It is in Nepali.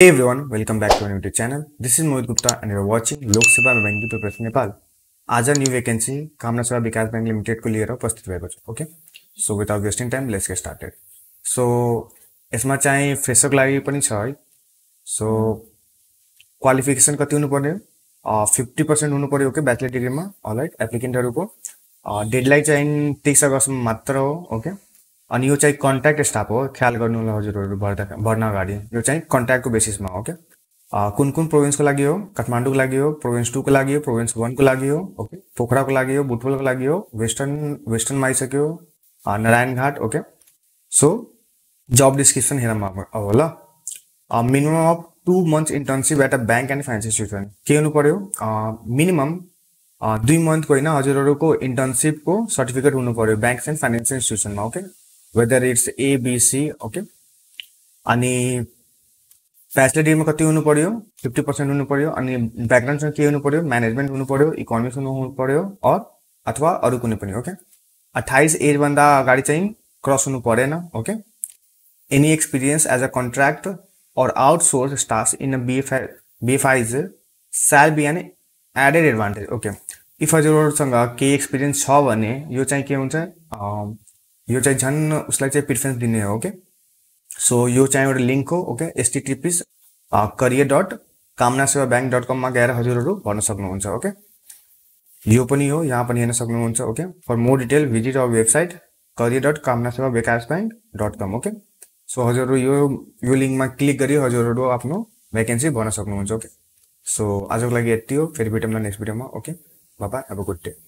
Hey everyone, welcome back to our YouTube channel. This is Mohit Gupta and you are watching Lok Sabha Banking Preparation Nepal. आज new vacancy Kamana Sewa Bikas bank लिमिटेडको लिएर उपस्थित भएको छ okay so without wasting time let's get started so यसमा चाहिँ फ्रेसरको लागि पनि छ है सो क्वालिफिकेसन कति हुनुपर्ने पर्यो फिफ्टी पर्सेन्ट हुनु पर्यो ओके ब्याचलर डिग्रीमा अलराइट एप्लिकेन्टहरूको डेडलाइन चाहिँ तेइस अगस्तमा मात्र हो ओके अनि यो चाहिँ कन्ट्याक्ट स्टाफ हो ख्याल गर्नु हजुरहरू भर्दा भर्न अगाडि यो चाहिँ कन्ट्याक्टको बेसिसमा हो क्या कुन कुन प्रोभिन्सको लागि हो काठमाडौँको लागि हो प्रोभिन्स टूको लागि हो प्रोभिन्स वानको लागि हो ओके पोखराको लागि हो बुटवलको लागि हो वेस्टर्न वेस्टर्नमा आइसक्यो नारायण घाट ओके सो जब डिस्क्रिप्सन हेरमा अब ल minimum of two months internship at a bank and finance institution के हुनु पऱ्यो मिनिमम दुई मन्थको होइन हजुरहरूको इन्टर्नसिपको सर्टिफिकेट हुनु पऱ्यो ब्याङ्क एन्ड फाइनेन्स इन्स्टिट्युसनमा okay whether it's ABC okay अनि फेसिलिटीमा कति हुनु पर्यो फिफ्टी पर्सेन्ट हुनु पर्यो अनि ब्याकग्राउन्डसँग के हुनु पर्यो म्यानेजमेन्ट हुनु पर्यो इकोनोमिक्स हुनु पर्यो अर अथवा अरू कुनै पनि ओके अठाइस एजभन्दा अगाडि चाहिँ क्रस हुनु परेन okay any experience as a contract or outsource staff in a BFI BFIs shall be an added advantage okay if हजुरहरूसँग केही एक्सपिरियन्स छ भने यो चाहिँ के हुन्छ यो चाहिँ झन् उसलाई चाहिँ प्रिफरेन्स दिने हो ओके सो यो चाहिँ एउटा लिङ्क हो ओके एसटिटिपिस करियर डट कामना सेवा ब्याङ्क डट कममा गएर हजुरहरू भर्न सक्नुहुन्छ ओके यो पनि हो यहाँ पनि हेर्न सक्नुहुन्छ okay for more detail visit our website career dot Kamana Sewa Bikas bank dot com okay so हजुरहरू यो यो लिङ्कमा क्लिक गरी हजुरहरू आफ्नो भ्याकेन्सी भर्न सक्नुहुन्छ ओके सो आजको लागि यति हो फेरि भेटौँला नेक्स्ट भिडियोमा ओके बाबा अब गुड डे